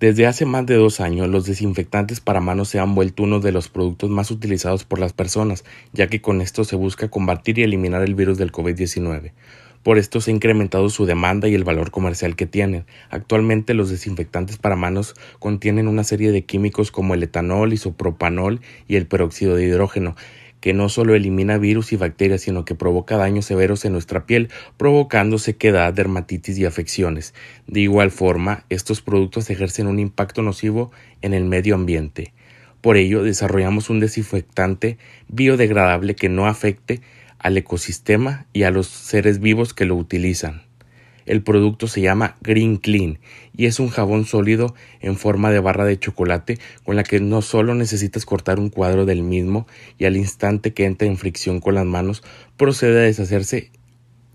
Desde hace más de dos años, los desinfectantes para manos se han vuelto uno de los productos más utilizados por las personas, ya que con esto se busca combatir y eliminar el virus del COVID-19. Por esto se ha incrementado su demanda y el valor comercial que tienen. Actualmente los desinfectantes para manos contienen una serie de químicos como el etanol, isopropanol y el peróxido de hidrógeno, que no solo elimina virus y bacterias, sino que provoca daños severos en nuestra piel, provocando sequedad, dermatitis y afecciones. De igual forma, estos productos ejercen un impacto nocivo en el medio ambiente. Por ello, desarrollamos un desinfectante biodegradable que no afecte al ecosistema y a los seres vivos que lo utilizan. El producto se llama Green Clean y es un jabón sólido en forma de barra de chocolate con la que no solo necesitas cortar un cuadro del mismo y al instante que entra en fricción con las manos procede a deshacerse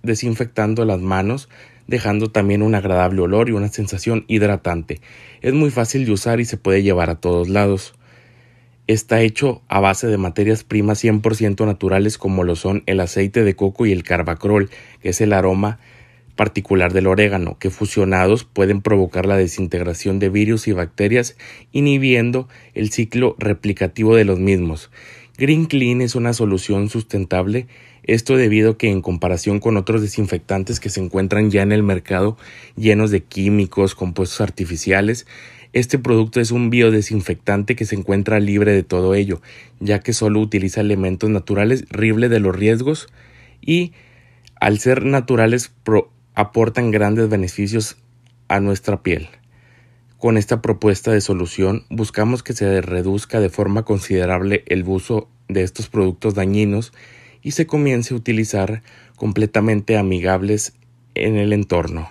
desinfectando las manos dejando también un agradable olor y una sensación hidratante. Es muy fácil de usar y se puede llevar a todos lados. Está hecho a base de materias primas 100% naturales como lo son el aceite de coco y el carbacrol que es el aroma particular del orégano, que fusionados pueden provocar la desintegración de virus y bacterias, inhibiendo el ciclo replicativo de los mismos. Green Clean es una solución sustentable, esto debido a que en comparación con otros desinfectantes que se encuentran ya en el mercado llenos de químicos, compuestos artificiales, este producto es un biodesinfectante que se encuentra libre de todo ello, ya que solo utiliza elementos naturales, libre de los riesgos y al ser naturales aportan grandes beneficios a nuestra piel. Con esta propuesta de solución buscamos que se reduzca de forma considerable el uso de estos productos dañinos y se comience a utilizar completamente amigables en el entorno.